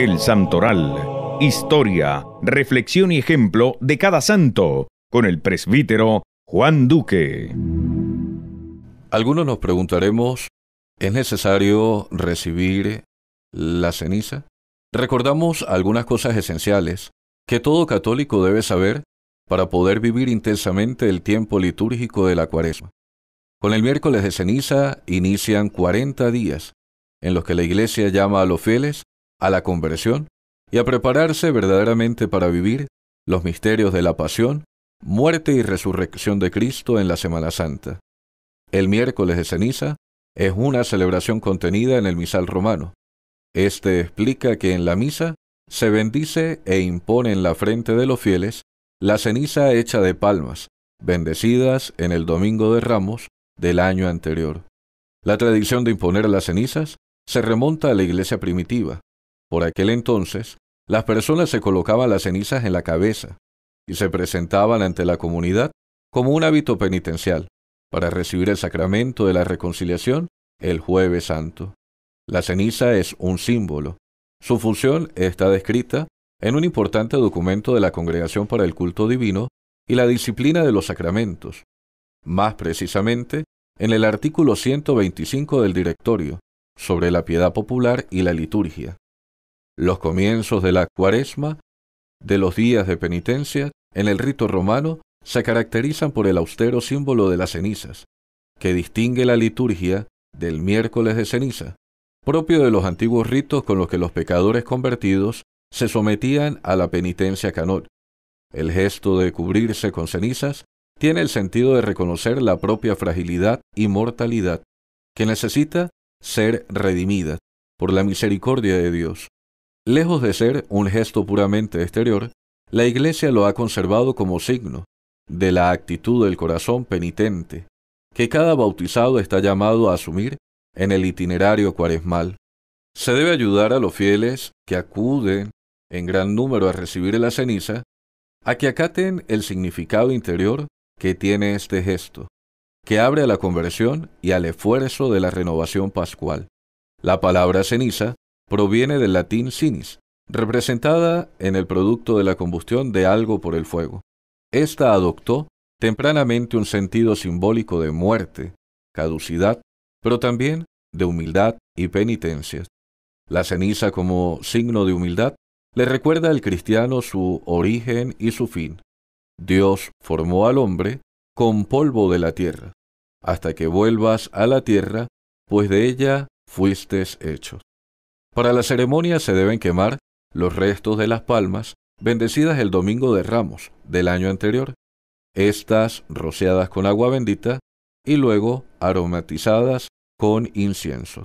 El Santoral. Historia, reflexión y ejemplo de cada santo, con el presbítero Juan Duque. Algunos nos preguntaremos, ¿es necesario recibir la ceniza? Recordamos algunas cosas esenciales que todo católico debe saber para poder vivir intensamente el tiempo litúrgico de la cuaresma. Con el miércoles de ceniza inician 40 días, en los que la Iglesia llama a los fieles a la conversión y a prepararse verdaderamente para vivir los misterios de la pasión, muerte y resurrección de Cristo en la Semana Santa. El miércoles de ceniza es una celebración contenida en el misal romano. Este explica que en la misa se bendice e impone en la frente de los fieles la ceniza hecha de palmas, bendecidas en el Domingo de Ramos del año anterior. La tradición de imponer las cenizas se remonta a la iglesia primitiva, por aquel entonces, las personas se colocaban las cenizas en la cabeza y se presentaban ante la comunidad como un hábito penitencial para recibir el sacramento de la reconciliación el jueves santo. La ceniza es un símbolo. Su función está descrita en un importante documento de la Congregación para el Culto Divino y la Disciplina de los Sacramentos, más precisamente en el artículo 125 del Directorio sobre la piedad popular y la liturgia los comienzos de la cuaresma, de los días de penitencia, en el rito romano, se caracterizan por el austero símbolo de las cenizas, que distingue la liturgia del miércoles de ceniza, propio de los antiguos ritos con los que los pecadores convertidos se sometían a la penitencia canón. El gesto de cubrirse con cenizas tiene el sentido de reconocer la propia fragilidad y mortalidad, que necesita ser redimida por la misericordia de Dios, Lejos de ser un gesto puramente exterior, la Iglesia lo ha conservado como signo de la actitud del corazón penitente que cada bautizado está llamado a asumir en el itinerario cuaresmal. Se debe ayudar a los fieles que acuden en gran número a recibir la ceniza a que acaten el significado interior que tiene este gesto, que abre a la conversión y al esfuerzo de la renovación pascual. La palabra ceniza proviene del latín sinis, representada en el producto de la combustión de algo por el fuego. Esta adoptó tempranamente un sentido simbólico de muerte, caducidad, pero también de humildad y penitencias. La ceniza como signo de humildad le recuerda al cristiano su origen y su fin. Dios formó al hombre con polvo de la tierra, hasta que vuelvas a la tierra, pues de ella fuiste hecho. Para la ceremonia se deben quemar los restos de las palmas bendecidas el domingo de Ramos del año anterior, estas rociadas con agua bendita y luego aromatizadas con incienso.